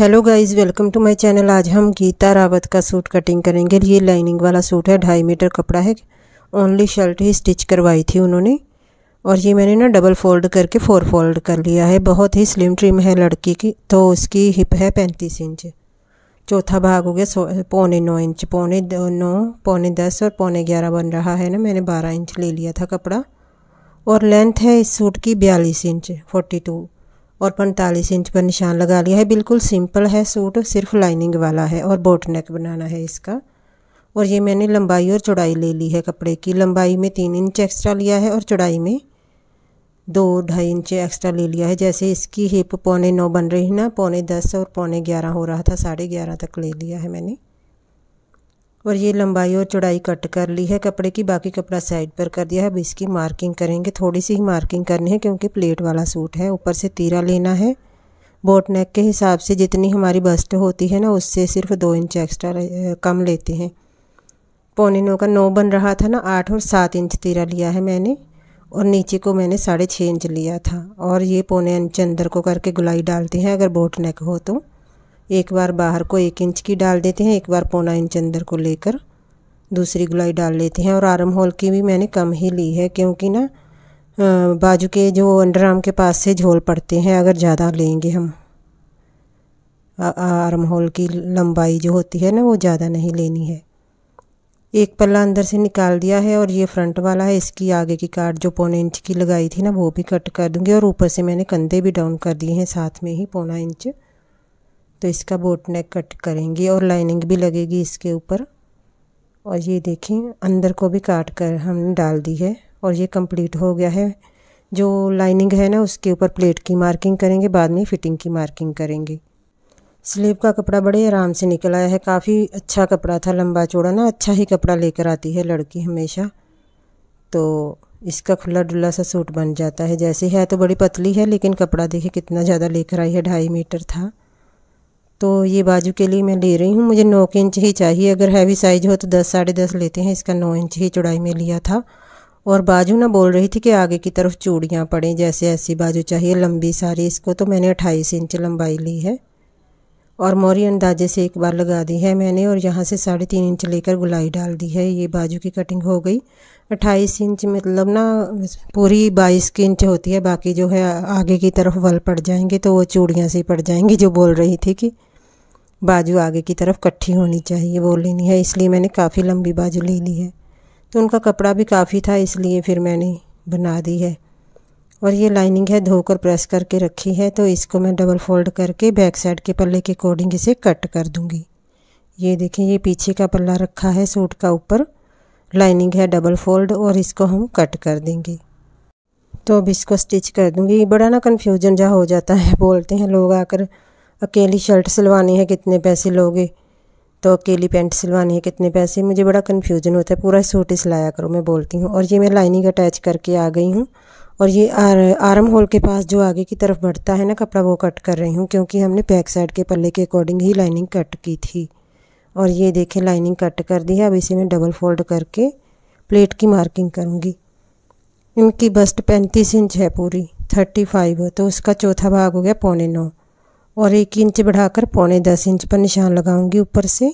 hello guys welcome to my channel आज हम गीता रावत का सूट कटिंग करेंगे ये लाइनिंग वाला सूट है ढाई मीटर कपड़ा है ओनली शर्ट ही स्टिच करवाई थी उन्होंने और ये मैंने ना डबल फोल्ड करके फोर फोल्ड कर लिया है बहुत ही स्लिम ट्रिम है लड़की की तो उसकी हिप है पैंतीस इंच चौथा भाग हो गया पौने नौ इंच पौने नौ पौने दस और पौने ग्यारह बन रहा है ना मैंने बारह इंच ले लिया था कपड़ा और लेंथ है इस सूट की बयालीस इंच फोर्टी टू और पैंतालीस इंच पर निशान लगा लिया है बिल्कुल सिंपल है सूट सिर्फ लाइनिंग वाला है और बोट नेक बनाना है इसका और ये मैंने लंबाई और चौड़ाई ले ली है कपड़े की लंबाई में तीन इंच एक्स्ट्रा लिया है और चौड़ाई में दो ढाई इंच एक्स्ट्रा ले लिया है जैसे इसकी हिप पौने नौ बन रही है ना पौने दस और पौने ग्यारह हो रहा था साढ़े ग्यारह तक ले लिया है मैंने और ये लंबाई और चौड़ाई कट कर ली है कपड़े की बाकी कपड़ा साइड पर कर दिया है अब इसकी मार्किंग करेंगे थोड़ी सी ही मार्किंग करनी है क्योंकि प्लेट वाला सूट है ऊपर से तीरा लेना है बोट नेक के हिसाब से जितनी हमारी बस्ट होती है ना उससे सिर्फ दो इंच एक्स्ट्रा कम लेते हैं पौने नौ का नौ बन रहा था ना आठ और सात इंच तीरा लिया है मैंने और नीचे को मैंने साढ़े छः इंच लिया था और ये पौने इंच अंदर को करके गुलाई डालते हैं अगर बोट नेक हो तो एक बार बाहर को एक इंच की डाल देते हैं एक बार पौना इंच अंदर को लेकर दूसरी गुलाई डाल लेते हैं और आर्म होल की भी मैंने कम ही ली है क्योंकि ना बाजू के जो अंडर आर्म के पास से झोल पड़ते हैं अगर ज़्यादा लेंगे हम आर्म होल की लंबाई जो होती है ना वो ज़्यादा नहीं लेनी है एक पल्ला अंदर से निकाल दिया है और ये फ्रंट वाला है इसकी आगे की काट जो पौने इंच की लगाई थी ना वो भी कट कर दूंगी और ऊपर से मैंने कंधे भी डाउन कर दिए हैं साथ में ही पौना इंच तो इसका बोट नेक कट करेंगे और लाइनिंग भी लगेगी इसके ऊपर और ये देखें अंदर को भी काट कर हमने डाल दी है और ये कंप्लीट हो गया है जो लाइनिंग है ना उसके ऊपर प्लेट की मार्किंग करेंगे बाद में फिटिंग की मार्किंग करेंगे स्लीव का कपड़ा बड़े आराम से निकल आया है काफ़ी अच्छा कपड़ा था लंबा चौड़ा ना अच्छा ही कपड़ा लेकर आती है लड़की हमेशा तो इसका खुला डुल्ला सा सूट बन जाता है जैसे है तो बड़ी पतली है लेकिन कपड़ा देखिए कितना ज़्यादा लेकर आई है ढाई मीटर था तो ये बाजू के लिए मैं ले रही हूँ मुझे नौ इंच ही चाहिए अगर हैवी साइज हो तो दस साढ़े दस लेते हैं इसका नौ इंच ही चौड़ाई में लिया था और बाजू ना बोल रही थी कि आगे की तरफ चूड़ियाँ पड़ें जैसे ऐसी बाजू चाहिए लंबी सारी इसको तो मैंने अट्ठाईस इंच लंबाई ली है और मोरी अंदाजे से एक बार लगा दी है मैंने और यहाँ से साढ़े तीन इंच लेकर गुलाई डाल दी है ये बाजू की कटिंग हो गई अट्ठाईस इंच मतलब ना पूरी बाईस इंच होती है बाकी जो है आगे की तरफ वल पड़ जाएंगे तो वो चूड़ियाँ से पड़ जाएंगी जो बोल रही थी कि बाजू आगे की तरफ कट्ठी होनी चाहिए वो लेनी है इसलिए मैंने काफ़ी लंबी बाजू ले ली है तो उनका कपड़ा भी काफ़ी था इसलिए फिर मैंने बना दी है और ये लाइनिंग है धोकर प्रेस करके रखी है तो इसको मैं डबल फोल्ड करके बैक साइड के पल्ले के अकॉर्डिंग इसे कट कर दूँगी ये देखें ये पीछे का पल्ला रखा है सूट का ऊपर लाइनिंग है डबल फोल्ड और इसको हम कट कर देंगे तो अब इसको स्टिच कर दूँगी बड़ा ना कन्फ्यूजन जहाँ हो जाता है बोलते हैं लोग आकर अकेली शर्ट सिलवानी है कितने पैसे लोगे तो अकेली पैंट सिलवानी है कितने पैसे मुझे बड़ा कन्फ्यूज़न होता है पूरा सूट ही सिलाया करो मैं बोलती हूँ और ये मैं लाइनिंग अटैच करके आ गई हूँ और ये आर, आर्म होल के पास जो आगे की तरफ बढ़ता है ना कपड़ा वो कट कर रही हूँ क्योंकि हमने बैक साइड के पल्ले के अकॉर्डिंग ही लाइनिंग कट की थी और ये देखें लाइनिंग कट कर दी है अब इसे मैं डबल फोल्ड करके प्लेट की मार्किंग करूँगी इनकी बस्ट पैंतीस इंच है पूरी थर्टी फाइव तो उसका चौथा भाग हो गया पौने नौ और एक इंच बढ़ाकर पौने दस इंच पर निशान लगाऊंगी ऊपर से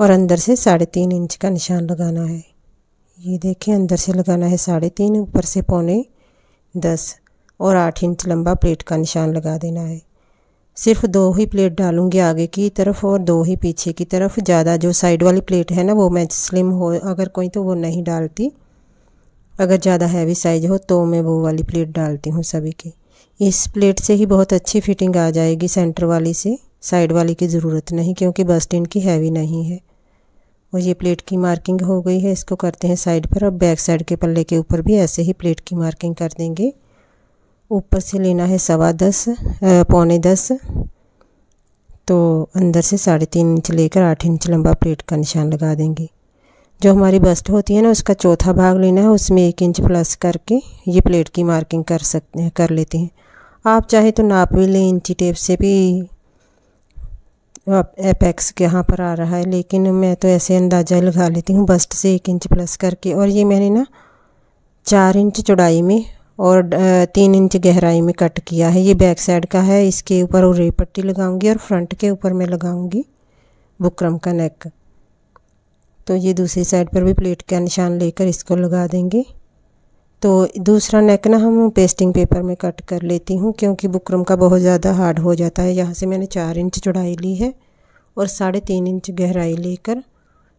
और अंदर से साढ़े तीन इंच का निशान लगाना है ये देखें अंदर से लगाना है साढ़े तीन ऊपर से पौने दस और आठ इंच लंबा प्लेट का निशान लगा देना है सिर्फ दो ही प्लेट डालूंगी आगे की तरफ और दो ही पीछे की तरफ ज़्यादा जो साइड वाली प्लेट है ना वो मैं स्लिम हो अगर कोई तो वो नहीं डालती अगर ज़्यादा हैवी साइज हो तो मैं वो वाली प्लेट डालती हूँ सभी की इस प्लेट से ही बहुत अच्छी फिटिंग आ जाएगी सेंटर वाली से साइड वाली की ज़रूरत नहीं क्योंकि बस्ट की हैवी नहीं है और ये प्लेट की मार्किंग हो गई है इसको करते हैं साइड पर अब बैक साइड के पल्ले के ऊपर भी ऐसे ही प्लेट की मार्किंग कर देंगे ऊपर से लेना है सवा दस पौने दस तो अंदर से साढ़े तीन इंच लेकर आठ इंच लंबा प्लेट का निशान लगा देंगे जो हमारी बस्ट होती है ना उसका चौथा भाग लेना है उसमें एक इंच प्लस करके ये प्लेट की मार्किंग कर सकते हैं कर लेते हैं आप चाहे तो नाप भी लें इंची टेप से भी आप एपेक्स के यहाँ पर आ रहा है लेकिन मैं तो ऐसे अंदाज़ा लगा लेती हूँ बस्ट से एक इंच प्लस करके और ये मैंने ना चार इंच चौड़ाई में और तीन इंच गहराई में कट किया है ये बैक साइड का है इसके ऊपर उरे पट्टी लगाऊंगी और फ्रंट के ऊपर मैं लगाऊंगी बुकरम का नेक तो ये दूसरी साइड पर भी प्लेट का निशान लेकर इसको लगा देंगे तो दूसरा नेक ना हम पेस्टिंग पेपर में कट कर लेती हूँ क्योंकि बुकरम का बहुत ज़्यादा हार्ड हो जाता है यहाँ से मैंने चार इंच चौड़ाई ली है और साढ़े तीन इंच गहराई लेकर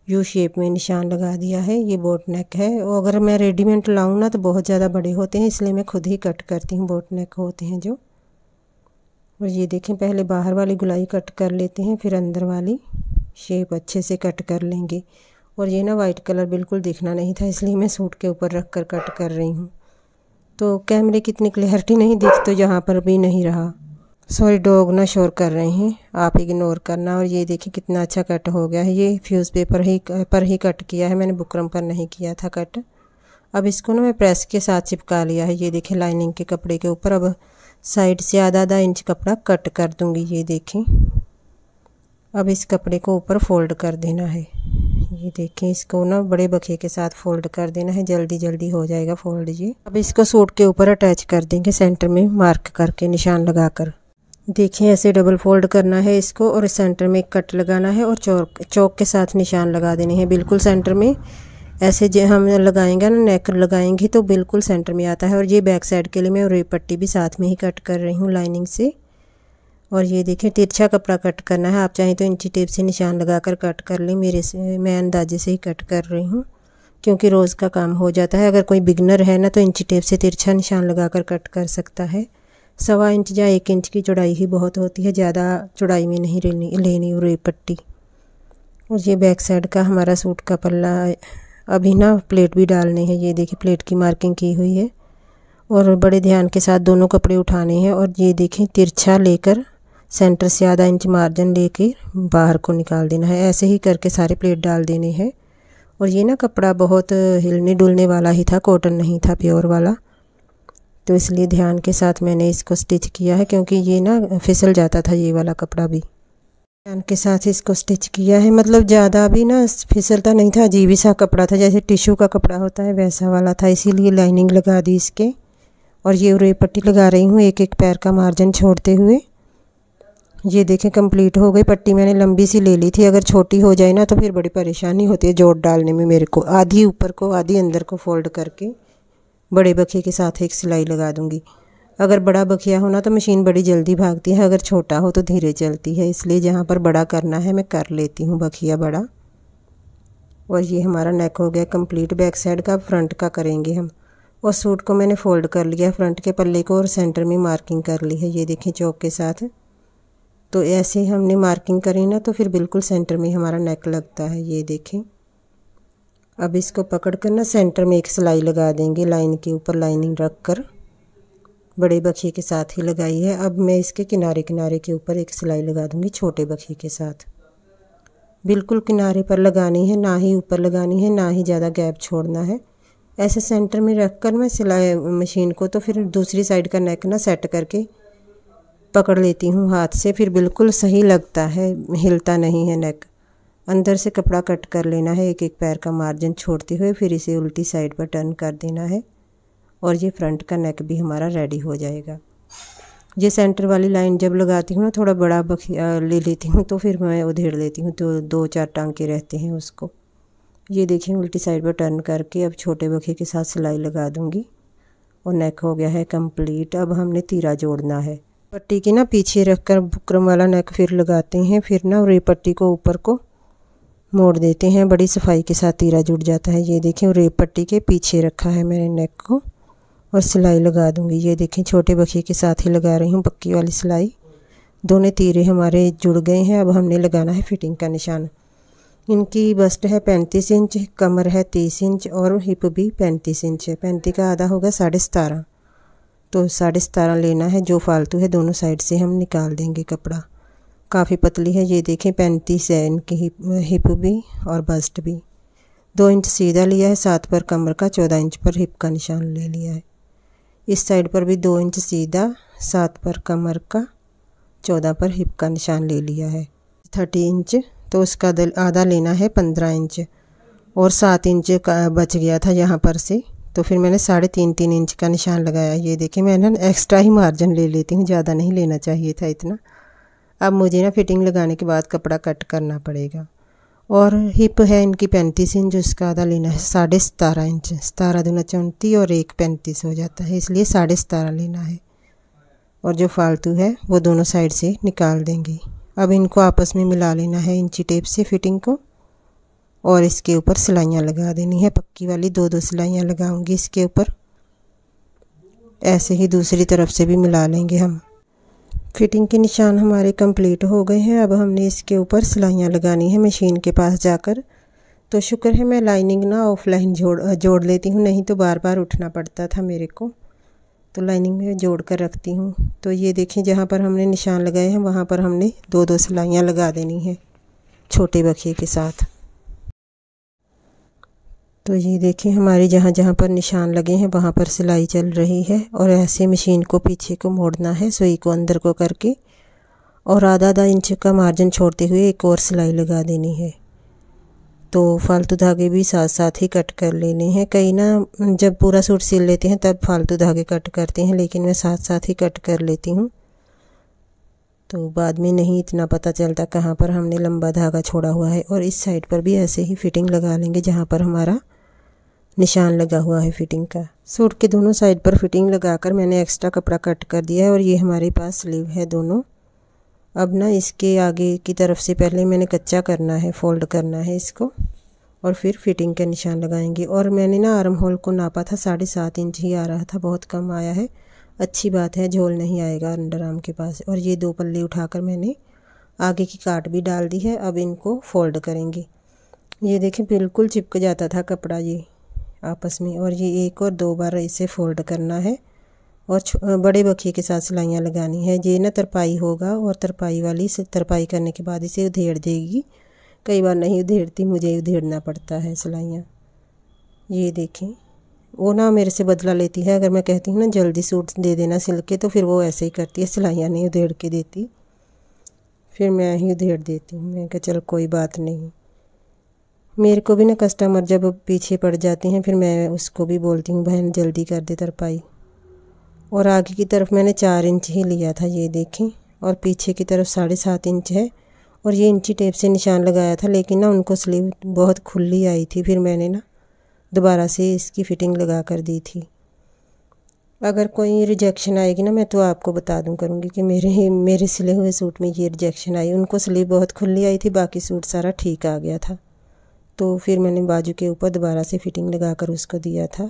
यू शेप में निशान लगा दिया है ये बोट नेक है और अगर मैं रेडीमेड लाऊँ ना तो बहुत ज़्यादा बड़े होते हैं इसलिए मैं खुद ही कट करती हूँ बोट नेक होते हैं जो और ये देखें पहले बाहर वाली गुलाई कट कर लेते हैं फिर अंदर वाली शेप अच्छे से कट कर लेंगे और ये ना वाइट कलर बिल्कुल दिखना नहीं था इसलिए मैं सूट के ऊपर रख कर कट कर रही हूँ तो कैमरे की इतनी क्लैरिटी नहीं दिख तो यहाँ पर भी नहीं रहा सॉरी डॉग ना शोर कर रहे हैं आप इग्नोर करना और ये देखिए कितना अच्छा कट हो गया है ये फ्यूज़ पेपर ही पर ही कट किया है मैंने बुकरम पर नहीं किया था कट अब इसको ना मैं प्रेस के साथ चिपका लिया है ये देखिए लाइनिंग के कपड़े के ऊपर अब साइड से आधा आधा इंच कपड़ा कट कर दूंगी ये देखें अब इस कपड़े को ऊपर फोल्ड कर देना है ये देखें इसको ना बड़े बखे के साथ फोल्ड कर देना है जल्दी जल्दी हो जाएगा फोल्ड ये अब इसको सूट के ऊपर अटैच कर देंगे सेंटर में मार्क करके निशान लगा कर देखें ऐसे डबल फोल्ड करना है इसको और सेंटर में कट लगाना है और चौक चौक के साथ निशान लगा देने हैं बिल्कुल सेंटर में ऐसे जो हम लगाएंगे ना नेक लगाएंगे तो बिल्कुल सेंटर में आता है और ये बैक साइड के लिए मैं रेप पट्टी भी साथ में ही कट कर रही हूँ लाइनिंग से और ये देखिए तिरछा कपड़ा कट करना है आप चाहें तो इंची टेप से निशान लगा कर कट कर लें मेरे से मैं अंदाजे से ही कट कर रही हूँ क्योंकि रोज़ का काम हो जाता है अगर कोई बिगनर है ना तो इंची टेप से तिरछा निशान लगा कर कट कर सकता है सवा इंच या एक इंच की चौड़ाई ही बहुत होती है ज़्यादा चौड़ाई में नहीं लेनी लेनी रेप पट्टी और ये बैक साइड का हमारा सूट का पल्ला अभी ना प्लेट भी डालने हैं ये देखिए प्लेट की मार्किंग की हुई है और बड़े ध्यान के साथ दोनों कपड़े उठाने हैं और ये देखें तिरछा लेकर सेंटर से आधा इंच मार्जिन लेके बाहर को निकाल देना है ऐसे ही करके सारे प्लेट डाल देने हैं और ये ना कपड़ा बहुत हिलने डुलने वाला ही था कॉटन नहीं था प्योर वाला तो इसलिए ध्यान के साथ मैंने इसको स्टिच किया है क्योंकि ये ना फिसल जाता था ये वाला कपड़ा भी ध्यान के साथ इसको स्टिच किया है मतलब ज़्यादा भी ना फिसलता नहीं था अजीब सा कपड़ा था जैसे टिशू का कपड़ा होता है वैसा वाला था इसीलिए लाइनिंग लगा दी इसके और ये उरे पट्टी लगा रही हूँ एक एक पैर का मार्जिन छोड़ते हुए ये देखें कंप्लीट हो गई पट्टी मैंने लंबी सी ले ली थी अगर छोटी हो जाए ना तो फिर बड़ी परेशानी होती है जोड़ डालने में मेरे को आधी ऊपर को आधी अंदर को फोल्ड करके बड़े बखिए के साथ एक सिलाई लगा दूंगी अगर बड़ा बखिया हो ना तो मशीन बड़ी जल्दी भागती है अगर छोटा हो तो धीरे चलती है इसलिए जहाँ पर बड़ा करना है मैं कर लेती हूँ बखिया बड़ा और ये हमारा नेक हो गया कंप्लीट बैक साइड का फ्रंट का करेंगे हम और सूट को मैंने फोल्ड कर लिया फ्रंट के पल्ले को और सेंटर में मार्किंग कर ली है ये देखें चौक के साथ तो ऐसे ही हमने मार्किंग करी ना तो फिर बिल्कुल सेंटर में हमारा नेक लगता है ये देखें अब इसको पकड़ कर ना सेंटर में एक सिलाई लगा देंगे लाइन के ऊपर लाइनिंग रख कर बड़े बखिए के साथ ही लगाई है अब मैं इसके किनारे किनारे के ऊपर एक सिलाई लगा दूँगी छोटे बखिए के साथ बिल्कुल किनारे पर लगानी है ना ही ऊपर लगानी है ना ही ज़्यादा गैप छोड़ना है ऐसे सेंटर में रख कर मैं सिलाई मशीन को तो फिर दूसरी साइड का नेक ना सेट करके पकड़ लेती हूँ हाथ से फिर बिल्कुल सही लगता है हिलता नहीं है नेक अंदर से कपड़ा कट कर लेना है एक एक पैर का मार्जिन छोड़ते हुए फिर इसे उल्टी साइड पर टर्न कर देना है और ये फ्रंट का नेक भी हमारा रेडी हो जाएगा ये सेंटर वाली लाइन जब लगाती हूँ ना थोड़ा बड़ा बखिया ले लेती हूँ तो फिर मैं उधेड़ लेती हूँ तो दो चार टांके रहते हैं उसको ये देखिए उल्टी साइड पर टर्न करके अब छोटे बखे के साथ सिलाई लगा दूँगी और नेक हो गया है कंप्लीट अब हमने तीरा जोड़ना है पट्टी की ना पीछे रखकर बुकरम वाला नेक फिर लगाते हैं फिर ना रे पट्टी को ऊपर को मोड़ देते हैं बड़ी सफाई के साथ तीरा जुड़ जाता है ये देखें रेब पट्टी के पीछे रखा है मैंने नेक को और सिलाई लगा दूंगी ये देखें छोटे बखे के साथ ही लगा रही हूँ पक्की वाली सिलाई दोनों तीरे हमारे जुड़ गए हैं अब हमने लगाना है फिटिंग का निशान इनकी बस्ट है पैंतीस इंच कमर है तीस इंच और हिप भी पैंतीस इंच है पैंती का आधा होगा साढ़े सतारह तो साढ़े सतारह लेना है जो फालतू है दोनों साइड से हम निकाल देंगे कपड़ा काफ़ी पतली है ये देखें पैंतीस है इनकी हिप हिप भी और बस्ट भी दो इंच सीधा लिया है सात पर कमर का चौदह इंच पर हिप का निशान ले लिया है इस साइड पर भी दो इंच सीधा सात पर कमर का चौदह पर हिप का निशान ले लिया है थर्टी इंच तो उसका आधा लेना है पंद्रह इंच और सात इंच का बच गया था यहाँ पर से तो फिर मैंने साढ़े तीन तीन इंच का निशान लगाया ये देखिए मैं ना एक्स्ट्रा ही मार्जिन ले लेती हूँ ज़्यादा नहीं लेना चाहिए था इतना अब मुझे ना फिटिंग लगाने के बाद कपड़ा कट करना पड़ेगा और हिप है इनकी पैंतीस इंच उसका आधा लेना है साढ़े सतारह इंच सतारह दूना चौंतीस और एक पैंतीस हो जाता है इसलिए साढ़े सतारह लेना है और जो फालतू है वो दोनों साइड से निकाल देंगे अब इनको आपस में मिला लेना है इंची टेप से फिटिंग को और इसके ऊपर सिलाइयाँ लगा देनी है पक्की वाली दो दो सिलाइयाँ लगाऊंगी इसके ऊपर ऐसे ही दूसरी तरफ से भी मिला लेंगे हम फिटिंग के निशान हमारे कंप्लीट हो गए हैं अब हमने इसके ऊपर सिलाइयाँ लगानी है मशीन के पास जाकर तो शुक्र है मैं लाइनिंग ना ऑफलाइन जोड़ जोड़ लेती हूँ नहीं तो बार बार उठना पड़ता था मेरे को तो लाइनिंग में जोड़ कर रखती हूँ तो ये देखें जहाँ पर हमने निशान लगाए हैं वहाँ पर हमने दो दो सिलाइयाँ लगा देनी है छोटे बखिए के साथ तो ये देखें हमारे जहाँ जहाँ पर निशान लगे हैं वहाँ पर सिलाई चल रही है और ऐसे मशीन को पीछे को मोड़ना है सुई को अंदर को करके और आधा आधा इंच का मार्जिन छोड़ते हुए एक और सिलाई लगा देनी है तो फालतू धागे भी साथ साथ ही कट कर लेने हैं कई ना जब पूरा सूट सिल लेते हैं तब फालतू धागे कट करते हैं लेकिन मैं साथ साथ ही कट कर लेती हूँ तो बाद में नहीं इतना पता चलता कहाँ पर हमने लंबा धागा छोड़ा हुआ है और इस साइड पर भी ऐसे ही फिटिंग लगा लेंगे जहाँ पर हमारा निशान लगा हुआ है फिटिंग का सूट के दोनों साइड पर फिटिंग लगाकर मैंने एक्स्ट्रा कपड़ा कट कर दिया है और ये हमारे पास स्लीव है दोनों अब ना इसके आगे की तरफ से पहले मैंने कच्चा करना है फोल्ड करना है इसको और फिर फिटिंग का निशान लगाएंगे और मैंने ना आर्म होल को नापा था साढ़े सात इंच ही आ रहा था बहुत कम आया है अच्छी बात है झोल नहीं आएगा अंडर आर्म के पास और ये दो पल्ले उठाकर मैंने आगे की काट भी डाल दी है अब इनको फोल्ड करेंगे ये देखें बिल्कुल चिपक जाता था कपड़ा ये आपस में और ये एक और दो बार इसे फोल्ड करना है और बड़े बखिए के साथ सिलाइयाँ लगानी है ये ना तरपाई होगा और तरपाई वाली से तरपाई करने के बाद इसे उधेड़ देगी कई बार नहीं उधेड़ती मुझे उधेड़ना पड़ता है सिलाइयाँ ये देखें वो ना मेरे से बदला लेती है अगर मैं कहती हूँ ना जल्दी सूट दे देना सिल के तो फिर वो ऐसे ही करती है सिलाइयाँ नहीं उधेड़ के देती फिर मैं ही उधेड़ देती हूँ मैं कहा चल कोई बात नहीं मेरे को भी ना कस्टमर जब पीछे पड़ जाते हैं फिर मैं उसको भी बोलती हूँ बहन जल्दी कर दे तरपाई और आगे की तरफ मैंने चार इंच ही लिया था ये देखें और पीछे की तरफ साढ़े सात इंच है और ये इंची टेप से निशान लगाया था लेकिन ना उनको स्लीव बहुत खुली आई थी फिर मैंने ना दोबारा से इसकी फ़िटिंग लगा कर दी थी अगर कोई रिजेक्शन आएगी ना मैं तो आपको बता दूँ करूँगी कि मेरे मेरे सिले हुए सूट में ये रिजेक्शन आई उनको स्लीव बहुत खुली आई थी बाकी सूट सारा ठीक आ गया था तो फिर मैंने बाजू के ऊपर दोबारा से फिटिंग लगा कर उसको दिया था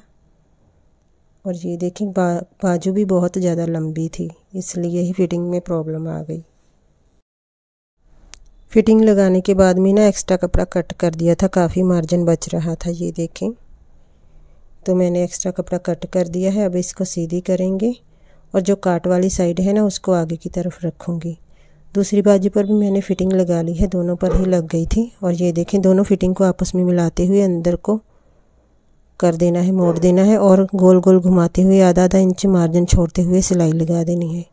और ये देखें बा, बाजू भी बहुत ज़्यादा लंबी थी इसलिए ही फिटिंग में प्रॉब्लम आ गई फिटिंग लगाने के बाद में ना एक्स्ट्रा कपड़ा कट कर दिया था काफ़ी मार्जिन बच रहा था ये देखें तो मैंने एक्स्ट्रा कपड़ा कट कर दिया है अब इसको सीधी करेंगे और जो काट वाली साइड है ना उसको आगे की तरफ रखूँगी दूसरी बाजू पर भी मैंने फ़िटिंग लगा ली है दोनों पर ही लग गई थी और ये देखें दोनों फिटिंग को आपस में मिलाते हुए अंदर को कर देना है मोड़ देना है और गोल गोल घुमाते हुए आधा आधा इंच मार्जिन छोड़ते हुए सिलाई लगा देनी है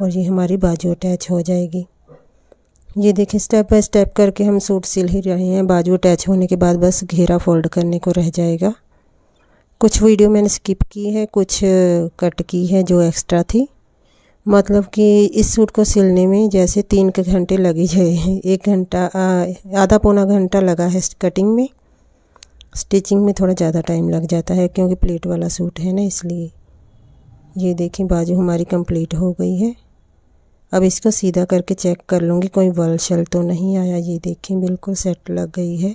और ये हमारी बाजू अटैच हो जाएगी ये देखें स्टेप बाय स्टेप करके हम सूट सिल ही रहे हैं बाजू अटैच होने के बाद बस घेरा फोल्ड करने को रह जाएगा कुछ वीडियो मैंने स्किप की है कुछ कट की है जो एक्स्ट्रा थी मतलब कि इस सूट को सिलने में जैसे तीन के घंटे लगे हैं एक घंटा आधा पौना घंटा लगा है कटिंग में स्टिचिंग में थोड़ा ज़्यादा टाइम लग जाता है क्योंकि प्लेट वाला सूट है ना इसलिए ये देखें बाजू हमारी कंप्लीट हो गई है अब इसको सीधा करके चेक कर लूँगी कोई वल शल तो नहीं आया ये देखें बिल्कुल सेट लग गई है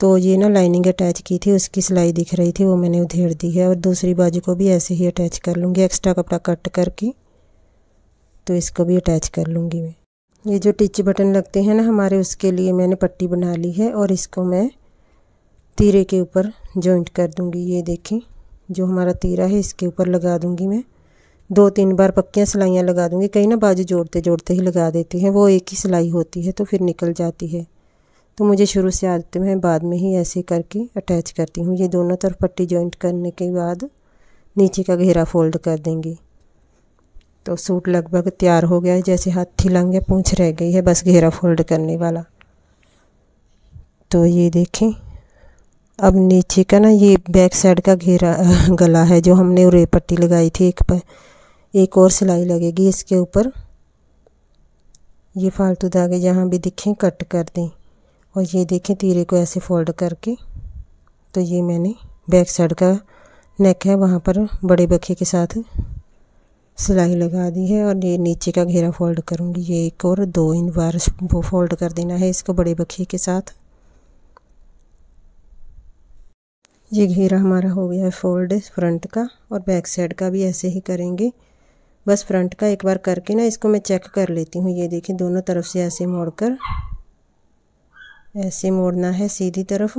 तो ये ना लाइनिंग अटैच की थी उसकी सिलाई दिख रही थी वो मैंने उधेड़ दी है और दूसरी बाजू को भी ऐसे ही अटैच कर लूँगी एक्स्ट्रा कपड़ा कट करके तो इसको भी अटैच कर लूँगी मैं ये जो टिच बटन लगते हैं ना हमारे उसके लिए मैंने पट्टी बना ली है और इसको मैं तीरे के ऊपर जॉइंट कर दूँगी ये देखें जो हमारा तीरा है इसके ऊपर लगा दूँगी मैं दो तीन बार पक्कियाँ सिलाइयाँ लगा दूँगी कई ना बाजू जोड़ते जोड़ते ही लगा देती हैं वो एक ही सिलाई होती है तो फिर निकल जाती है तो मुझे शुरू से आदत मैं बाद में ही ऐसे करके अटैच करती हूँ ये दोनों तरफ पट्टी जॉइंट करने के बाद नीचे का घेरा फोल्ड कर देंगे तो सूट लगभग तैयार हो गया है जैसे हाथ लंग या पूँछ रह गई है बस घेरा फोल्ड करने वाला तो ये देखें अब नीचे का ना ये बैक साइड का घेरा गला है जो हमने उरे पट्टी लगाई थी एक पर एक और सिलाई लगेगी इसके ऊपर ये फालतू धागे जहाँ भी दिखें कट कर दें और ये देखें तीरे को ऐसे फोल्ड करके तो ये मैंने बैक साइड का नेक है वहाँ पर बड़े बखे के साथ सिलाई लगा दी है और ये नीचे का घेरा फोल्ड करूँगी ये एक और दो इन बार वो फोल्ड कर देना है इसको बड़े बखे के साथ ये घेरा हमारा हो गया है फोल्ड फ्रंट का और बैक साइड का भी ऐसे ही करेंगे बस फ्रंट का एक बार करके ना इसको मैं चेक कर लेती हूँ ये देखें दोनों तरफ से ऐसे मोड़ ऐसे मोड़ना है सीधी तरफ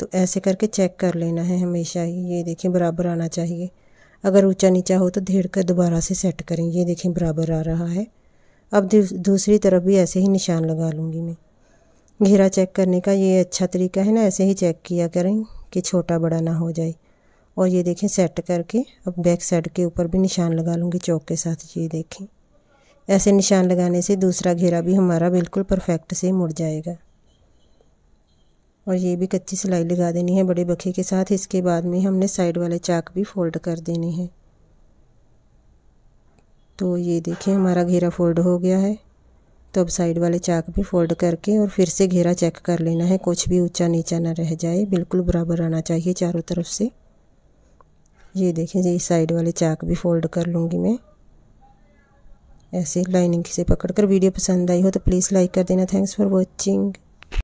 तो ऐसे करके चेक कर लेना है हमेशा ही ये देखें बराबर आना चाहिए अगर ऊंचा नीचा हो तो धेड़ कर दोबारा से सेट करें ये देखें बराबर आ रहा है अब दूसरी तरफ भी ऐसे ही निशान लगा लूँगी मैं घेरा चेक करने का ये अच्छा तरीका है ना ऐसे ही चेक किया करें कि छोटा बड़ा ना हो जाए और ये देखें सेट करके अब बैक साइड के ऊपर भी निशान लगा लूँगी चौक के साथ ये देखें ऐसे निशान लगाने से दूसरा घेरा भी हमारा बिल्कुल परफेक्ट से मुड़ जाएगा और ये भी कच्ची सिलाई लगा देनी है बड़े बखे के साथ इसके बाद में हमने साइड वाले चाक भी फोल्ड कर देने हैं तो ये देखिए हमारा घेरा फोल्ड हो गया है तो अब साइड वाले चाक भी फोल्ड करके और फिर से घेरा चेक कर लेना है कुछ भी ऊंचा नीचा ना रह जाए बिल्कुल बराबर आना चाहिए चारों तरफ से ये देखें ये साइड वाले चाक भी फोल्ड कर लूँगी मैं ऐसे लाइनिंग से पकड़कर वीडियो पसंद आई हो तो प्लीज़ लाइक कर देना थैंक्स फॉर वॉचिंग